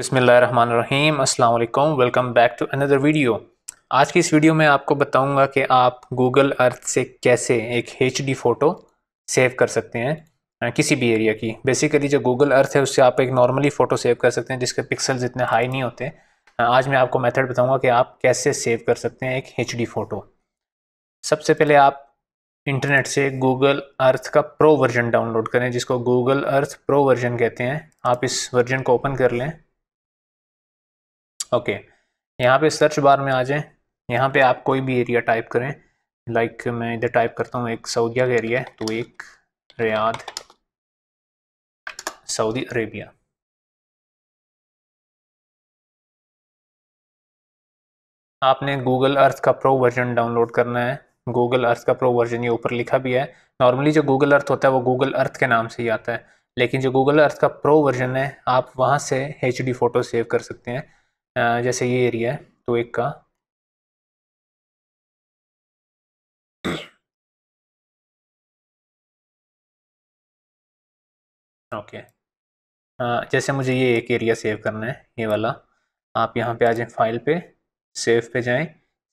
बसमीम अल्लाम welcome back to another video आज की इस वीडियो में आपको बताऊंगा कि आप गूगल अर्थ से कैसे एक एच डी फ़ोटो सेव कर सकते हैं किसी भी एरिया की बेसिकली जो गूगल अर्थ है उससे आप एक नॉर्मली फ़ोटो सेव कर सकते हैं जिसके पिक्सल्स इतने हाई नहीं होते आज मैं आपको मेथड बताऊंगा कि आप कैसे सेव कर सकते हैं एक एच डी फ़ोटो सबसे पहले आप इंटरनेट से गूगल अर्थ का प्रो वर्जन डाउनलोड करें जिसको गूगल अर्थ प्रो वर्जन कहते हैं आप इस वर्जन को ओपन कर लें ओके okay. यहाँ पे सर्च बार में आ जाएं यहाँ पे आप कोई भी एरिया टाइप करें लाइक like मैं इधर टाइप करता हूँ एक सऊदिया का एरिया है तो एक रियाद सऊदी अरेबिया आपने गूगल अर्थ का प्रो वर्जन डाउनलोड करना है गूगल अर्थ का प्रो वर्जन ये ऊपर लिखा भी है नॉर्मली जो गूगल अर्थ होता है वो गूगल अर्थ के नाम से ही आता है लेकिन जो गूगल अर्थ का प्रो वर्जन है आप वहाँ से एच डी फ़ोटो सेव कर सकते हैं जैसे ये एरिया है तो एक का ओके okay. जैसे मुझे ये एक एरिया सेव करना है ये वाला आप यहाँ पे आ जाएं फाइल पे सेव पे जाएं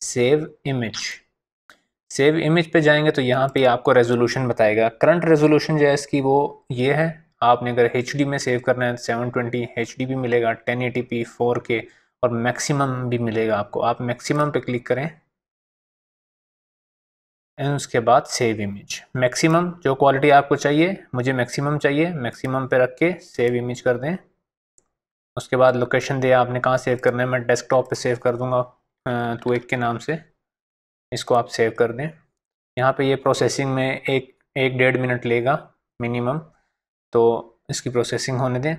सेव इमेज सेव इमेज पे जाएंगे तो यहाँ पे आपको रेजोल्यूशन बताएगा करंट रेजोल्यूशन जो है इसकी वो ये है आपने अगर एच में सेव करना है सेवन ट्वेंटी एच भी मिलेगा टेन एटी पी फोर के और मैक्सिमम भी मिलेगा आपको आप मैक्सिमम पे क्लिक करें एंड उसके बाद सेव इमेज मैक्सिमम जो क्वालिटी आपको चाहिए मुझे मैक्सिमम चाहिए मैक्सिमम पे रख के सेव इमेज कर दें उसके बाद लोकेशन दिया आपने कहाँ सेव करना है मैं डेस्कटॉप पे सेव कर दूंगा तो एक के नाम से इसको आप सेव कर दें यहाँ पे ये यह प्रोसेसिंग में एक एक डेढ़ मिनट लेगा मिनिमम तो इसकी प्रोसेसिंग होने दें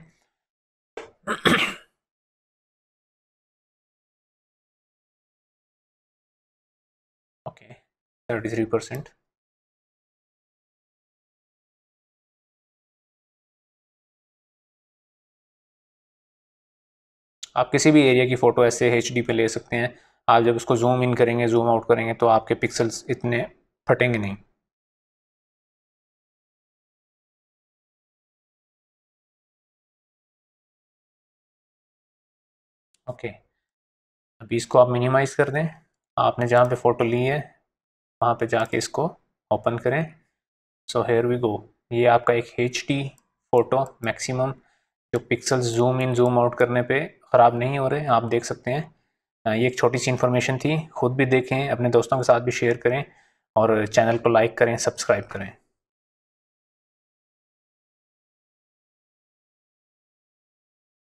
okay 33 percent आप किसी भी एरिया की फ़ोटो ऐसे एच डी पे ले सकते हैं आप जब उसको जूम इन करेंगे जूम आउट करेंगे तो आपके पिक्सल्स इतने फटेंगे नहीं ओके okay. अभी इसको आप मिनिमाइज़ कर दें आपने जहाँ पे फ़ोटो ली है वहाँ पे जाके इसको ओपन करें सो हेयर वी गो ये आपका एक एच डी फ़ोटो मैक्सिमम जो pixel zoom in zoom out करने पे ख़राब नहीं हो रहे आप देख सकते हैं ये एक छोटी सी इन्फॉर्मेशन थी खुद भी देखें अपने दोस्तों के साथ भी शेयर करें और चैनल को लाइक करें सब्सक्राइब करें